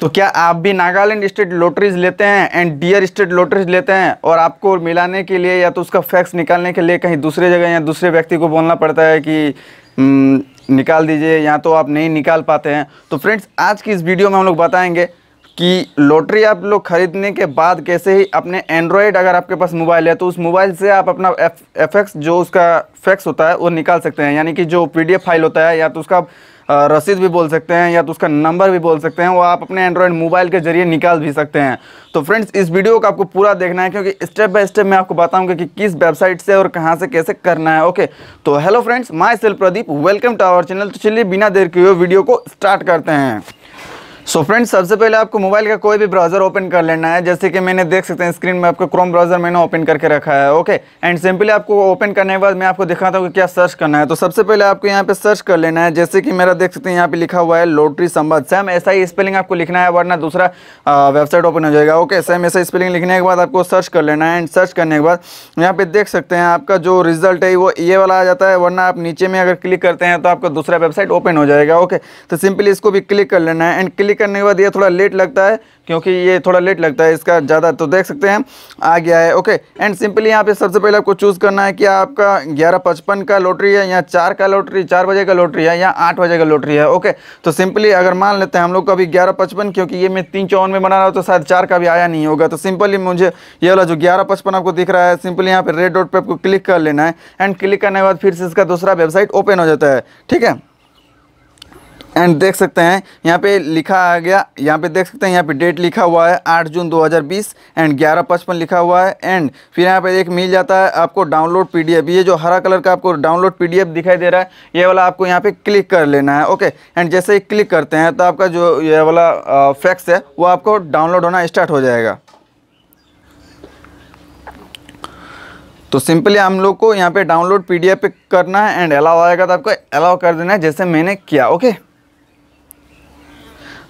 तो क्या आप भी नागालैंड स्टेट लॉटरीज लेते हैं एंड डियर स्टेट लॉटरीज लेते हैं और आपको मिलाने के लिए या तो उसका फैक्स निकालने के लिए कहीं दूसरे जगह या दूसरे व्यक्ति को बोलना पड़ता है कि निकाल दीजिए या तो आप नहीं निकाल पाते हैं तो फ्रेंड्स आज की इस वीडियो में हम लोग बताएंगे कि लॉटरी आप लोग ख़रीदने के बाद कैसे ही अपने एंड्रॉयड अगर आपके पास मोबाइल है तो उस मोबाइल से आप अपना एफ जो उसका फैक्स होता है वो निकाल सकते हैं यानी कि जो पी फाइल होता है या तो उसका रसीद भी बोल सकते हैं या तो उसका नंबर भी बोल सकते हैं वो आप अपने एंड्रॉयड मोबाइल के जरिए निकाल भी सकते हैं तो फ्रेंड्स इस वीडियो को आपको पूरा देखना है क्योंकि स्टेप बाय स्टेप मैं आपको बताऊंगा कि किस वेबसाइट से और कहाँ से कैसे करना है ओके तो hello friends my self Pradeep welcome to our channel तो चलिए बिना देर के हुए वीडियो को स्टार्ट करते हैं सो so फ्रेंड्स सबसे पहले आपको मोबाइल का कोई भी ब्राउज़र ओपन कर लेना है जैसे कि मैंने देख सकते हैं स्क्रीन में आपको क्रोम ब्राउज़र मैंने ओपन करके रखा है ओके एंड सिंपली आपको ओपन करने के बाद मैं आपको दिखाता हूँ कि क्या सर्च करना है तो सबसे पहले आपको यहाँ पे सर्च कर लेना है जैसे कि मेरा देख सकते हैं यहाँ पे लिखा हुआ है लोटरी संबंध सेम ऐसा ही स्पेलिंग आपको लिखना है वरना दूसरा वेबसाइट ओपन हो जाएगा ओके सेम ऐसा स्पेलिंग लिखने के बाद आपको सर्च कर लेना है एंड सर्च करने के बाद यहाँ पे देख सकते हैं आपका जो रिजल्ट है वो ये वाला आ जाता है वरना आप नीचे में अगर क्लिक करते हैं तो आपका दूसरा वेबसाइट ओपन हो जाएगा ओके तो सिंपली इसको भी क्लिक कर लेना है एंड क्लिक करने के बाद ये थोड़ा लेट लगता है क्योंकि ये थोड़ा लेट लगता है इसका ज़्यादा तो देख सकते हैं आ गया है ओके एंड सिंपली यहाँ पे सबसे पहले आपको चूज़ करना है कि आपका ग्यारह पचपन का लॉटरी है या चार का लॉटरी चार बजे का लॉटरी है या आठ बजे का लॉटरी है ओके तो सिंपली अगर मान लेते हैं हम लोग का अभी ग्यारह पचपन क्योंकि ये मैं तीन चौवन में बना रहा हूँ तो शायद चार का भी आया नहीं होगा तो सिंपली मुझे ये वाला जो ग्यारह पचपन आपको दिख रहा है सिंपली यहाँ पर रेड डॉट पर आपको क्लिक कर लेना है एंड क्लिक करने के बाद फिर से इसका दूसरा वेबसाइट ओपन हो जाता है ठीक है एंड देख सकते हैं यहाँ पे लिखा आ गया यहाँ पे देख सकते हैं यहाँ पे डेट लिखा हुआ है 8 जून 2020 एंड ग्यारह पचपन लिखा हुआ है एंड फिर यहाँ पे एक मिल जाता है आपको डाउनलोड पीडीएफ ये जो हरा कलर का आपको डाउनलोड पीडीएफ दिखाई दे रहा है ये वाला आपको यहाँ पे क्लिक कर लेना है ओके एंड जैसे ही क्लिक करते हैं तो आपका जो ये वाला फैक्स है वो आपको डाउनलोड होना स्टार्ट हो जाएगा तो सिंपली हम लोग को यहाँ पे डाउनलोड पीडीएफ करना है एंड अलाउ आएगा तो आपको अलाउ कर देना है जैसे मैंने किया ओके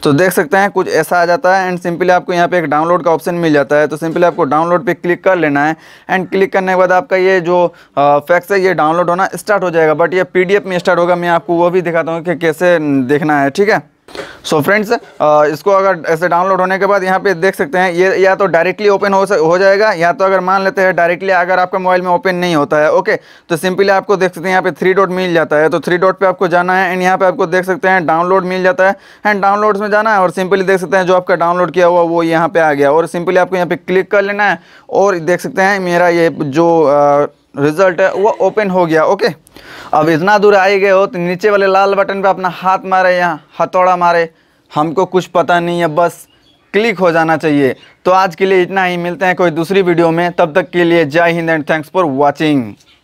तो देख सकते हैं कुछ ऐसा आ जाता है एंड सिंपली आपको यहाँ पे एक डाउनलोड का ऑप्शन मिल जाता है तो सिंपली आपको डाउनलोड पे क्लिक कर लेना है एंड क्लिक करने के बाद आपका ये जो फैक्स है ये डाउनलोड होना स्टार्ट हो जाएगा बट ये पीडीएफ में स्टार्ट होगा मैं आपको वो भी दिखाता हूँ कि कैसे देखना है ठीक है सो so फ्रेंड्स uh, इसको अगर ऐसे डाउनलोड होने के बाद यहाँ पे देख सकते हैं ये या तो डायरेक्टली ओपन हो हो जाएगा या तो अगर मान लेते हैं डायरेक्टली अगर आपका मोबाइल में ओपन नहीं होता है ओके तो सिंपली आपको देख सकते हैं यहाँ पे थ्री डॉट मिल जाता है तो थ्री डॉट पे आपको जाना है एंड यहाँ पे आपको देख सकते हैं डाउनलोड मिल जाता है एंड डाउनलोड में जाना है और सिंपली देख सकते हैं जो आपका डाउनलोड किया हुआ वो यहाँ पर आ गया और सिंपली आपको यहाँ पर क्लिक कर लेना है और देख सकते हैं मेरा ये जो uh, रिजल्ट है वो ओपन हो गया ओके अब इतना दूर आए गए हो तो नीचे वाले लाल बटन पे अपना हाथ मारे यहाँ हथौड़ा मारे हमको कुछ पता नहीं है बस क्लिक हो जाना चाहिए तो आज के लिए इतना ही मिलते हैं कोई दूसरी वीडियो में तब तक के लिए जय हिंद एंड थैंक्स फॉर वॉचिंग